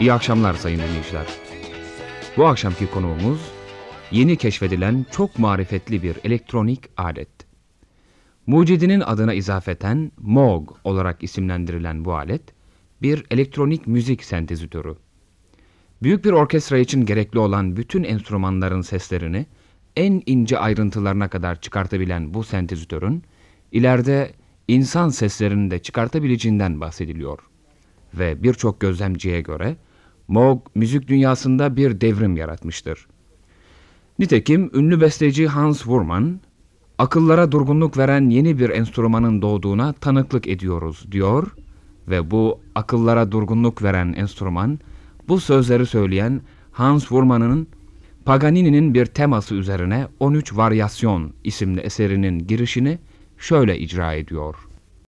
İyi akşamlar sayın dinleyiciler. Bu akşamki konuğumuz yeni keşfedilen çok marifetli bir elektronik alet. Mucidinin adına izafeten Moog olarak isimlendirilen bu alet bir elektronik müzik sentezitörü. Büyük bir orkestra için gerekli olan bütün enstrümanların seslerini en ince ayrıntılarına kadar çıkartabilen bu sentezitörün ileride insan seslerini de çıkartabileceğinden bahsediliyor. Ve birçok gözlemciye göre Moog müzik dünyasında bir devrim yaratmıştır. Nitekim ünlü besteci Hans Wurman, akıllara durgunluk veren yeni bir enstrümanın doğduğuna tanıklık ediyoruz diyor ve bu akıllara durgunluk veren enstrüman bu sözleri söyleyen Hans Wurman'ın Paganini'nin bir teması üzerine 13 Varyasyon isimli eserinin girişini şöyle icra ediyor.